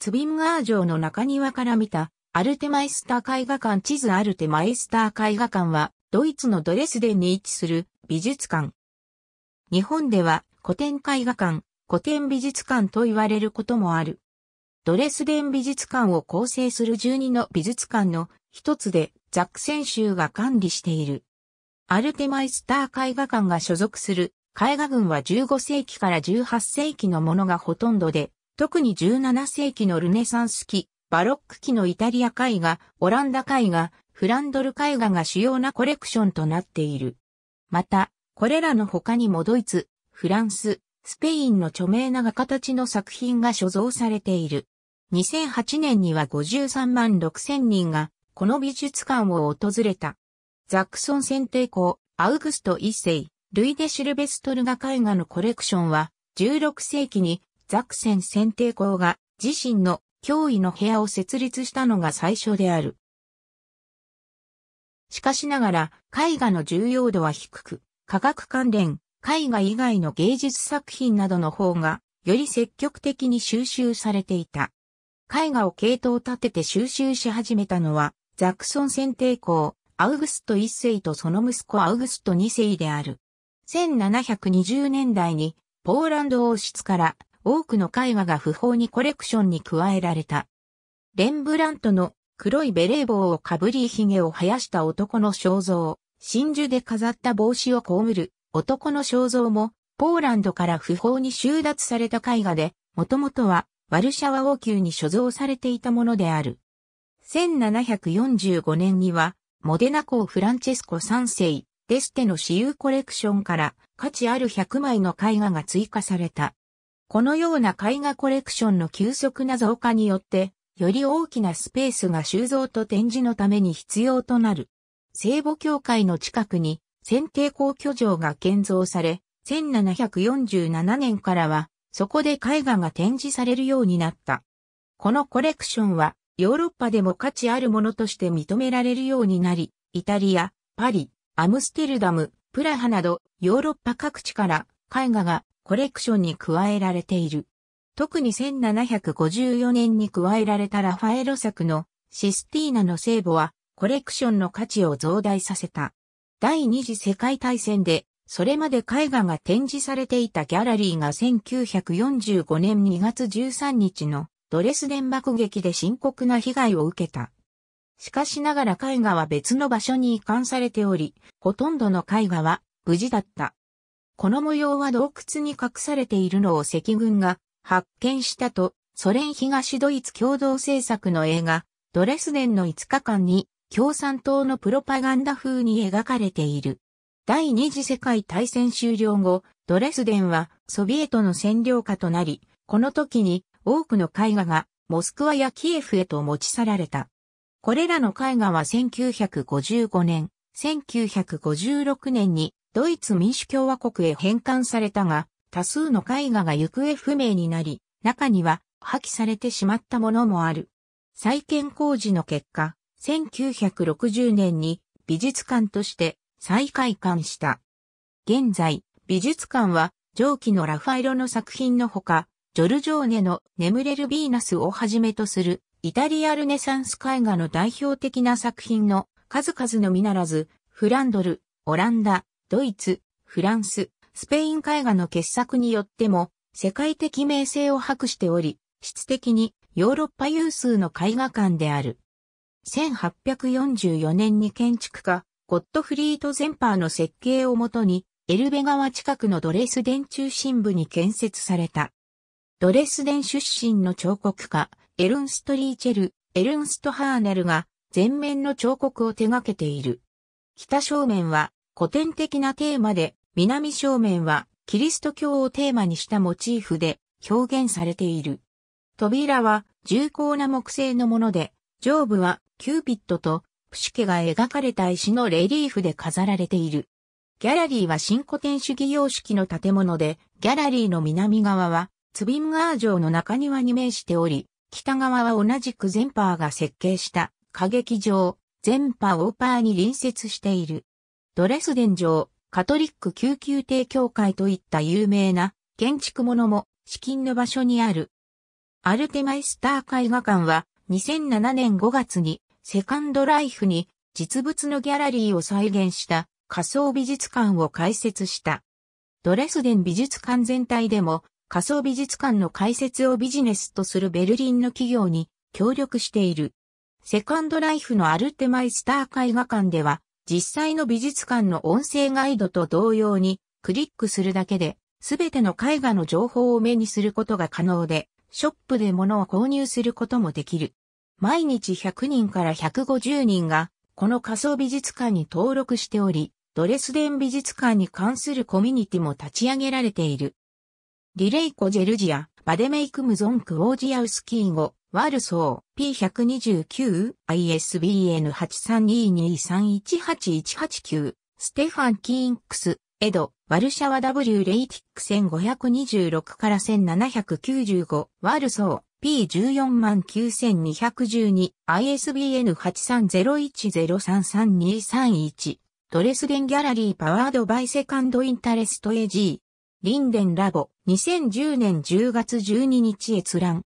ツビンガー城の中庭から見た、アルテマイスター絵画館地図アルテマイスター絵画館は、ドイツのドレスデンに位置する美術館。日本では古典絵画館、古典美術館と言われることもある。ドレスデン美術館を構成する12の美術館の一つでザクセン州が管理している。アルテマイスター絵画館が所属する絵画群は15世紀から18世紀のものがほとんどで、特に17世紀のルネサンス期、バロック期のイタリア絵画、オランダ絵画、フランドル絵画が主要なコレクションとなっている。また、これらの他にもドイツ、フランス、スペインの著名な画家たちの作品が所蔵されている。2008年には53万6千人がこの美術館を訪れた。ザクソン選定校、アウグスト一世、ルイデ・シルベストル画絵画のコレクションは16世紀にザクセン選定校が自身の脅威の部屋を設立したのが最初である。しかしながら、絵画の重要度は低く、科学関連、絵画以外の芸術作品などの方が、より積極的に収集されていた。絵画を系統立てて収集し始めたのは、ザクソン選定校、アウグスト一世とその息子アウグスト二世である。1720年代に、ポーランド王室から多くの絵画が不法にコレクションに加えられた。レンブラントの黒いベレー帽をかぶり髭を生やした男の肖像、真珠で飾った帽子をこむる男の肖像もポーランドから不法に収奪された絵画で、もともとはワルシャワ王宮に所蔵されていたものである。1745年には、モデナ公フランチェスコ3世、デステの私有コレクションから価値ある100枚の絵画が追加された。このような絵画コレクションの急速な増加によって、より大きなスペースが収蔵と展示のために必要となる。聖母教会の近くに選定校居城が建造され、1747年からはそこで絵画が展示されるようになった。このコレクションはヨーロッパでも価値あるものとして認められるようになり、イタリア、パリ、アムステルダム、プラハなどヨーロッパ各地から絵画がコレクションに加えられている。特に1754年に加えられたラファエロ作のシスティーナの聖母はコレクションの価値を増大させた。第二次世界大戦でそれまで絵画が展示されていたギャラリーが1945年2月13日のドレスデン爆撃で深刻な被害を受けた。しかしながら絵画は別の場所に移管されており、ほとんどの絵画は無事だった。この模様は洞窟に隠されているのを赤軍が発見したと、ソ連東ドイツ共同制作の映画、ドレスデンの5日間に共産党のプロパガンダ風に描かれている。第二次世界大戦終了後、ドレスデンはソビエトの占領下となり、この時に多くの絵画がモスクワやキエフへと持ち去られた。これらの絵画は1955年、1956年にドイツ民主共和国へ返還されたが、多数の絵画が行方不明になり、中には破棄されてしまったものもある。再建工事の結果、1960年に美術館として再開館した。現在、美術館は上記のラファエロの作品のほか、ジョルジョーネの眠れるヴィーナスをはじめとするイタリアルネサンス絵画の代表的な作品の数々のみならず、フランドル、オランダ、ドイツ、フランス、スペイン絵画の傑作によっても世界的名声を博しており、質的にヨーロッパ有数の絵画館である。1844年に建築家、ゴットフリート・ゼンパーの設計をもとに、エルベ川近くのドレスデン中心部に建設された。ドレスデン出身の彫刻家、エルンスト・リーチェル、エルンスト・ハーネルが、全面の彫刻を手掛けている。北正面は、古典的なテーマで、南正面はキリスト教をテーマにしたモチーフで表現されている。扉は重厚な木製のもので、上部はキューピットとプシュケが描かれた石のレリーフで飾られている。ギャラリーは新古典主義様式の建物で、ギャラリーの南側はツビンガー城の中庭に面しており、北側は同じくゼンパーが設計した歌劇場、ゼンパーオーパーに隣接している。ドレスデン城、カトリック救急艇協会といった有名な建築物も資金の場所にある。アルテマイスター絵画館は2007年5月にセカンドライフに実物のギャラリーを再現した仮想美術館を開設した。ドレスデン美術館全体でも仮想美術館の開設をビジネスとするベルリンの企業に協力している。セカンドライフのアルテマイスター絵画館では実際の美術館の音声ガイドと同様に、クリックするだけで、すべての絵画の情報を目にすることが可能で、ショップで物を購入することもできる。毎日100人から150人が、この仮想美術館に登録しており、ドレスデン美術館に関するコミュニティも立ち上げられている。リレイコ・ジェルジア、バデメイク・ムゾンク・オージアウスキー語、ワルソー P129、ISBN 8 3 2 2 3 1 8 1 8 9ステファン・キーンクス、エド、ワルシャワ W レイティック1526から1795、ワルソー p 1 4 9 2 1 2 ISBN 8301033231、ドレスデンギャラリーパワードバイセカンドインタレストエジー、リンデンラボ、2010年10月12日閲覧。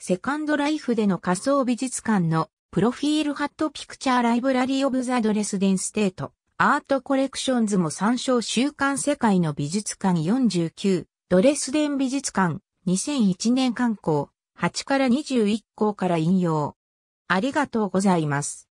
セカンドライフでの仮想美術館のプロフィールハットピクチャーライブラリーオブザドレスデンステートアートコレクションズも参照週刊世界の美術館49ドレスデン美術館2001年刊行8から21項から引用ありがとうございます。